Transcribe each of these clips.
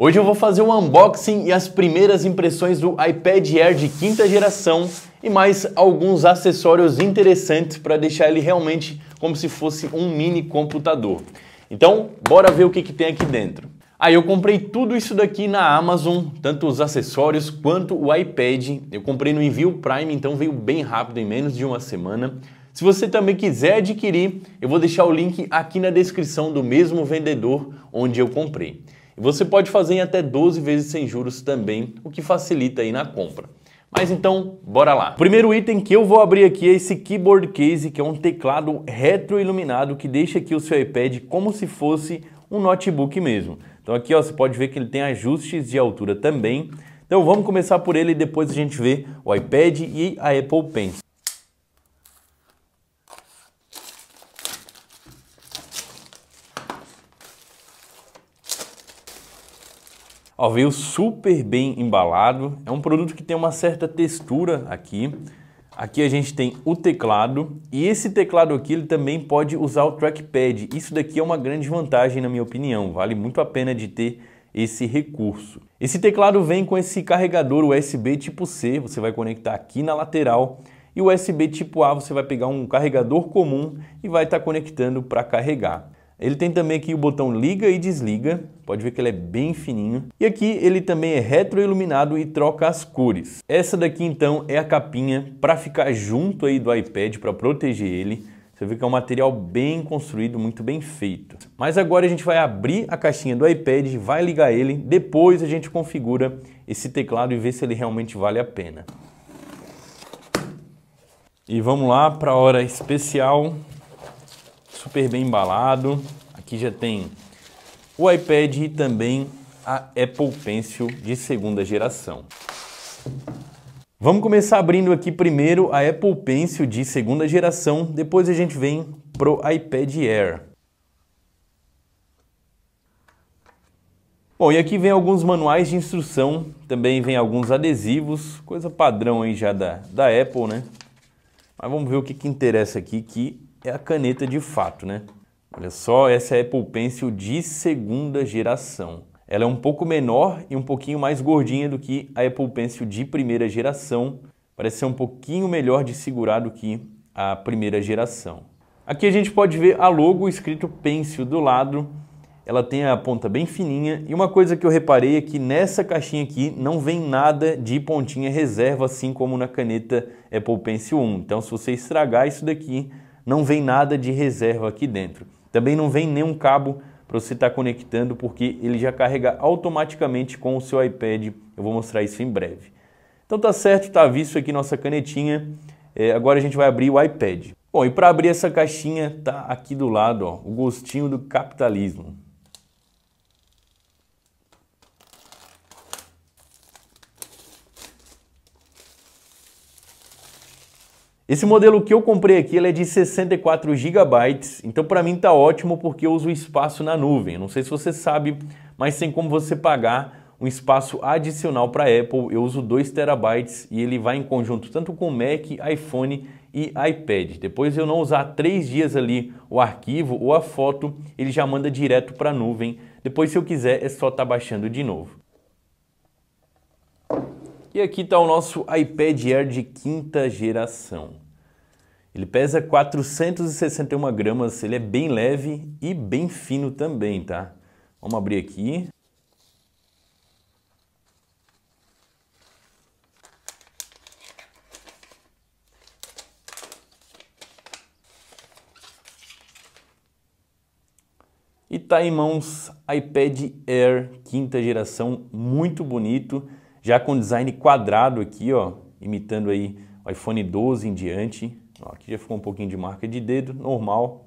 Hoje eu vou fazer um unboxing e as primeiras impressões do iPad Air de quinta geração e mais alguns acessórios interessantes para deixar ele realmente como se fosse um mini computador. Então, bora ver o que, que tem aqui dentro. Aí ah, eu comprei tudo isso daqui na Amazon, tanto os acessórios quanto o iPad. Eu comprei no envio Prime, então veio bem rápido, em menos de uma semana. Se você também quiser adquirir, eu vou deixar o link aqui na descrição do mesmo vendedor onde eu comprei. E você pode fazer em até 12 vezes sem juros também, o que facilita aí na compra. Mas então, bora lá. O primeiro item que eu vou abrir aqui é esse Keyboard Case, que é um teclado retroiluminado que deixa aqui o seu iPad como se fosse um notebook mesmo. Então aqui ó, você pode ver que ele tem ajustes de altura também. Então vamos começar por ele e depois a gente vê o iPad e a Apple Pencil. Ó, veio super bem embalado. É um produto que tem uma certa textura aqui. Aqui a gente tem o teclado e esse teclado aqui ele também pode usar o trackpad. Isso daqui é uma grande vantagem na minha opinião, vale muito a pena de ter esse recurso. Esse teclado vem com esse carregador USB tipo C, você vai conectar aqui na lateral e o USB tipo A você vai pegar um carregador comum e vai estar tá conectando para carregar. Ele tem também aqui o botão liga e desliga, pode ver que ele é bem fininho. E aqui ele também é retroiluminado e troca as cores. Essa daqui então é a capinha para ficar junto aí do iPad para proteger ele. Você vê que é um material bem construído, muito bem feito. Mas agora a gente vai abrir a caixinha do iPad, vai ligar ele, depois a gente configura esse teclado e vê se ele realmente vale a pena. E vamos lá para a hora especial super bem embalado. Aqui já tem o iPad e também a Apple Pencil de segunda geração. Vamos começar abrindo aqui primeiro a Apple Pencil de segunda geração, depois a gente vem pro iPad Air. Bom, e aqui vem alguns manuais de instrução, também vem alguns adesivos, coisa padrão aí já da, da Apple, né? Mas vamos ver o que, que interessa aqui, que é a caneta de fato, né? Olha só, essa é Apple Pencil de segunda geração. Ela é um pouco menor e um pouquinho mais gordinha do que a Apple é Pencil de primeira geração. Parece ser um pouquinho melhor de segurar do que a primeira geração. Aqui a gente pode ver a logo escrito Pencil do lado. Ela tem a ponta bem fininha e uma coisa que eu reparei é que nessa caixinha aqui não vem nada de pontinha reserva, assim como na caneta Apple Pencil 1. Então se você estragar isso daqui, não vem nada de reserva aqui dentro. Também não vem nenhum cabo para você estar tá conectando, porque ele já carrega automaticamente com o seu iPad. Eu vou mostrar isso em breve. Então tá certo, tá visto aqui nossa canetinha. É, agora a gente vai abrir o iPad. Bom, e para abrir essa caixinha tá aqui do lado, ó, o gostinho do capitalismo. Esse modelo que eu comprei aqui ele é de 64 GB, então para mim está ótimo porque eu uso espaço na nuvem. Não sei se você sabe, mas tem como você pagar um espaço adicional para Apple. Eu uso 2 TB e ele vai em conjunto tanto com Mac, iPhone e iPad. Depois eu não usar três dias ali o arquivo ou a foto, ele já manda direto para a nuvem. Depois se eu quiser é só estar tá baixando de novo. E aqui está o nosso iPad Air de quinta geração. Ele pesa 461 gramas, ele é bem leve e bem fino também, tá? Vamos abrir aqui. E tá em mãos iPad Air quinta geração, muito bonito. Já com design quadrado aqui, ó, imitando aí o iPhone 12 em diante. Ó, aqui já ficou um pouquinho de marca de dedo, normal.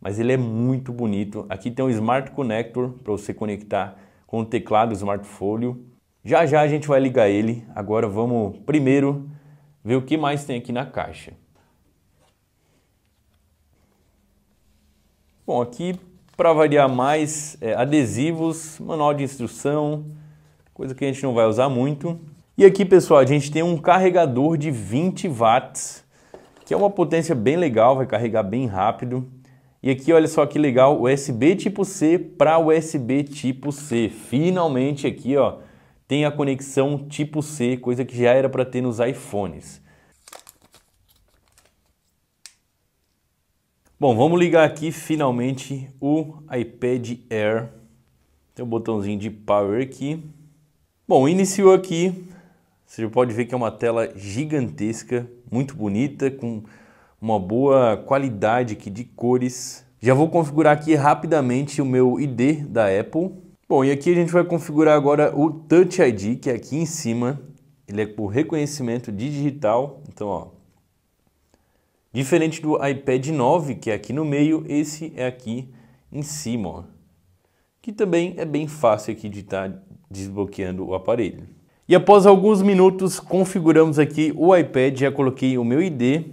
Mas ele é muito bonito. Aqui tem um Smart Connector para você conectar com o teclado Smart Folio. Já já a gente vai ligar ele. Agora vamos primeiro ver o que mais tem aqui na caixa. Bom, aqui para variar mais é, adesivos, manual de instrução, coisa que a gente não vai usar muito. E aqui, pessoal, a gente tem um carregador de 20 watts, que é uma potência bem legal, vai carregar bem rápido. E aqui, olha só que legal, USB tipo C para USB tipo C. Finalmente aqui, ó, tem a conexão tipo C, coisa que já era para ter nos iPhones. Bom, vamos ligar aqui finalmente o iPad Air. Tem o um botãozinho de power aqui. Bom, iniciou aqui, você pode ver que é uma tela gigantesca, muito bonita, com uma boa qualidade aqui de cores. Já vou configurar aqui rapidamente o meu ID da Apple. Bom, e aqui a gente vai configurar agora o Touch ID, que é aqui em cima. Ele é por reconhecimento digital, então ó. Diferente do iPad 9, que é aqui no meio, esse é aqui em cima, ó. Que também é bem fácil aqui de estar desbloqueando o aparelho. E após alguns minutos, configuramos aqui o iPad, já coloquei o meu ID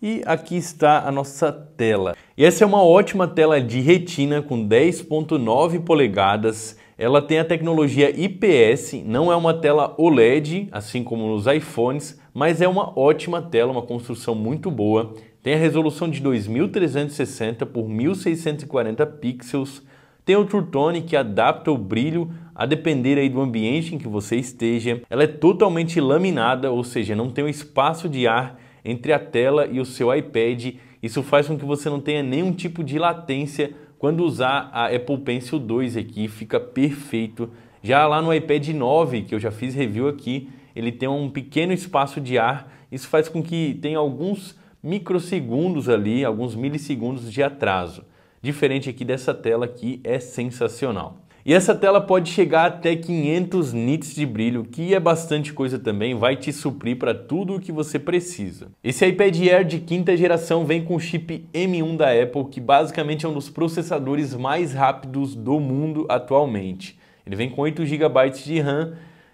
e aqui está a nossa tela. E essa é uma ótima tela de retina com 10.9 polegadas. Ela tem a tecnologia IPS, não é uma tela OLED, assim como nos iPhones, mas é uma ótima tela, uma construção muito boa. Tem a resolução de 2360 por 1640 pixels, tem o True Tone que adapta o brilho a depender aí do ambiente em que você esteja. Ela é totalmente laminada, ou seja, não tem um espaço de ar entre a tela e o seu iPad. Isso faz com que você não tenha nenhum tipo de latência quando usar a Apple Pencil 2 aqui, fica perfeito. Já lá no iPad 9, que eu já fiz review aqui, ele tem um pequeno espaço de ar. Isso faz com que tenha alguns microsegundos ali, alguns milissegundos de atraso diferente aqui dessa tela que é sensacional. E essa tela pode chegar até 500 nits de brilho, que é bastante coisa também, vai te suprir para tudo o que você precisa. Esse iPad Air de quinta geração vem com o chip M1 da Apple, que basicamente é um dos processadores mais rápidos do mundo atualmente. Ele vem com 8 GB de RAM,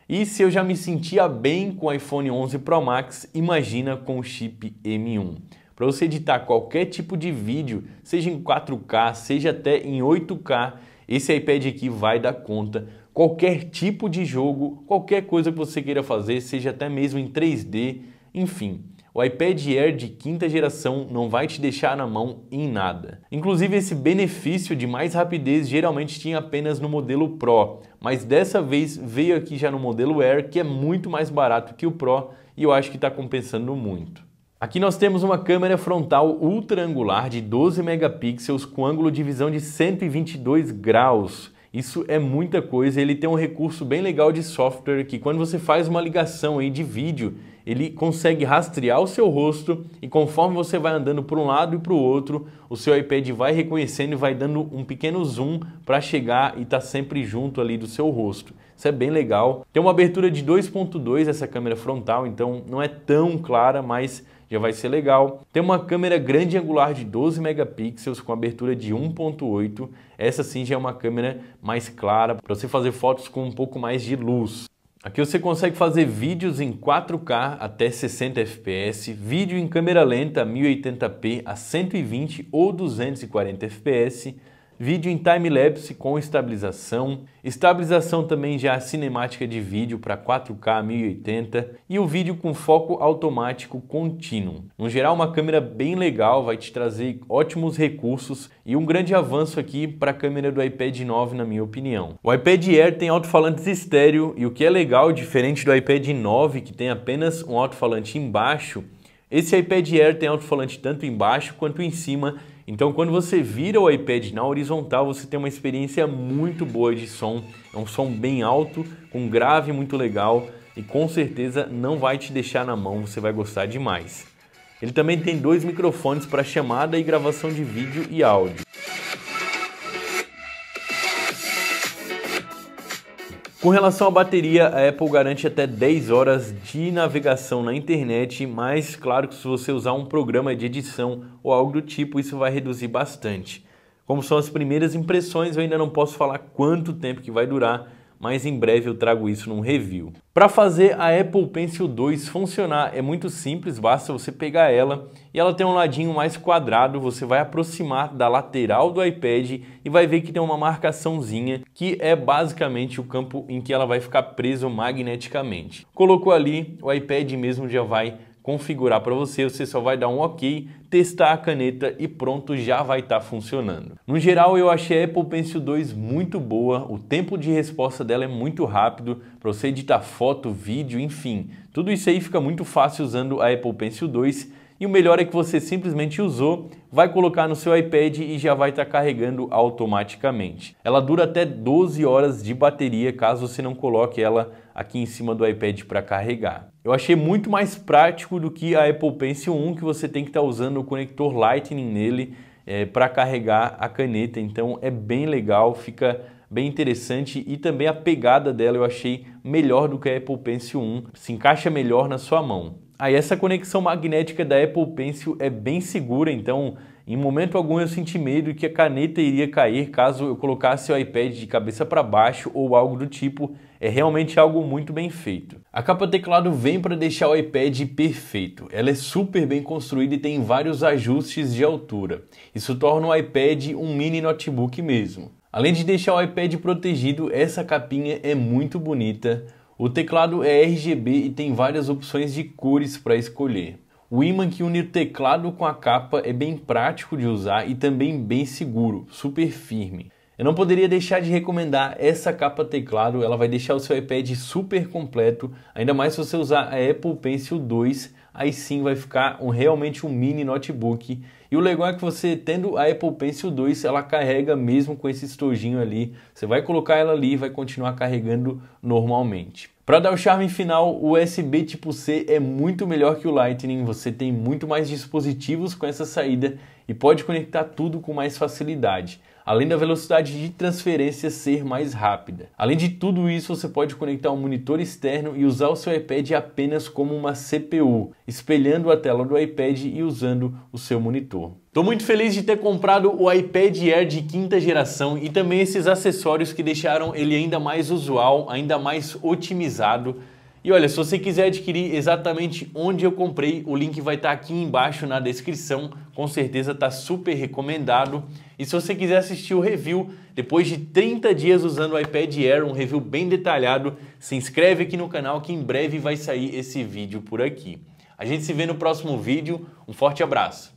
e se eu já me sentia bem com o iPhone 11 Pro Max, imagina com o chip M1. Para você editar qualquer tipo de vídeo, seja em 4K, seja até em 8K, esse iPad aqui vai dar conta. Qualquer tipo de jogo, qualquer coisa que você queira fazer, seja até mesmo em 3D, enfim. O iPad Air de quinta geração não vai te deixar na mão em nada. Inclusive, esse benefício de mais rapidez geralmente tinha apenas no modelo Pro, mas dessa vez veio aqui já no modelo Air, que é muito mais barato que o Pro e eu acho que está compensando muito. Aqui nós temos uma câmera frontal ultra-angular de 12 megapixels com ângulo de visão de 122 graus. Isso é muita coisa, ele tem um recurso bem legal de software que quando você faz uma ligação aí de vídeo, ele consegue rastrear o seu rosto e conforme você vai andando para um lado e para o outro, o seu iPad vai reconhecendo e vai dando um pequeno zoom para chegar e estar tá sempre junto ali do seu rosto. Isso é bem legal. Tem uma abertura de 2.2 essa câmera frontal, então não é tão clara, mas já vai ser legal. Tem uma câmera grande angular de 12 megapixels com abertura de 1.8. Essa sim já é uma câmera mais clara para você fazer fotos com um pouco mais de luz. Aqui você consegue fazer vídeos em 4K até 60 fps, vídeo em câmera lenta 1080p a 120 ou 240 fps, vídeo em time-lapse com estabilização, estabilização também já cinemática de vídeo para 4K 1080 e o vídeo com foco automático contínuo. No geral, uma câmera bem legal, vai te trazer ótimos recursos e um grande avanço aqui para a câmera do iPad 9, na minha opinião. O iPad Air tem alto-falantes estéreo e o que é legal, diferente do iPad 9, que tem apenas um alto-falante embaixo, esse iPad Air tem alto-falante tanto embaixo quanto em cima então, quando você vira o iPad na horizontal, você tem uma experiência muito boa de som. É um som bem alto, com grave muito legal e com certeza não vai te deixar na mão, você vai gostar demais. Ele também tem dois microfones para chamada e gravação de vídeo e áudio. Com relação à bateria, a Apple garante até 10 horas de navegação na internet, mas claro que se você usar um programa de edição ou algo do tipo, isso vai reduzir bastante. Como são as primeiras impressões, eu ainda não posso falar quanto tempo que vai durar, mas em breve eu trago isso num review. Para fazer a Apple Pencil 2 funcionar é muito simples, basta você pegar ela e ela tem um ladinho mais quadrado, você vai aproximar da lateral do iPad e vai ver que tem uma marcaçãozinha que é basicamente o campo em que ela vai ficar preso magneticamente. Colocou ali, o iPad mesmo já vai configurar para você, você só vai dar um OK, testar a caneta e pronto, já vai estar tá funcionando. No geral, eu achei a Apple Pencil 2 muito boa, o tempo de resposta dela é muito rápido para você editar foto, vídeo, enfim. Tudo isso aí fica muito fácil usando a Apple Pencil 2 e o melhor é que você simplesmente usou, vai colocar no seu iPad e já vai estar tá carregando automaticamente. Ela dura até 12 horas de bateria caso você não coloque ela aqui em cima do iPad para carregar. Eu achei muito mais prático do que a Apple Pencil 1, que você tem que estar tá usando o conector Lightning nele é, para carregar a caneta. Então é bem legal, fica bem interessante e também a pegada dela eu achei melhor do que a Apple Pencil 1, se encaixa melhor na sua mão. Aí essa conexão magnética da Apple Pencil é bem segura, então em momento algum eu senti medo que a caneta iria cair caso eu colocasse o iPad de cabeça para baixo ou algo do tipo, é realmente algo muito bem feito. A capa teclado vem para deixar o iPad perfeito. Ela é super bem construída e tem vários ajustes de altura. Isso torna o iPad um mini notebook mesmo. Além de deixar o iPad protegido, essa capinha é muito bonita. O teclado é RGB e tem várias opções de cores para escolher. O imã que une o teclado com a capa é bem prático de usar e também bem seguro, super firme. Eu não poderia deixar de recomendar essa capa teclado, ela vai deixar o seu iPad super completo, ainda mais se você usar a Apple Pencil 2, aí sim vai ficar um, realmente um mini notebook. E o legal é que você tendo a Apple Pencil 2, ela carrega mesmo com esse estojinho ali, você vai colocar ela ali e vai continuar carregando normalmente. Para dar o charme final, o USB tipo C é muito melhor que o Lightning, você tem muito mais dispositivos com essa saída e pode conectar tudo com mais facilidade, além da velocidade de transferência ser mais rápida. Além de tudo isso, você pode conectar um monitor externo e usar o seu iPad apenas como uma CPU, espelhando a tela do iPad e usando o seu monitor. Estou muito feliz de ter comprado o iPad Air de quinta geração e também esses acessórios que deixaram ele ainda mais usual, ainda mais otimizado e olha, se você quiser adquirir exatamente onde eu comprei, o link vai estar tá aqui embaixo na descrição. Com certeza está super recomendado. E se você quiser assistir o review, depois de 30 dias usando o iPad Air, um review bem detalhado, se inscreve aqui no canal que em breve vai sair esse vídeo por aqui. A gente se vê no próximo vídeo. Um forte abraço!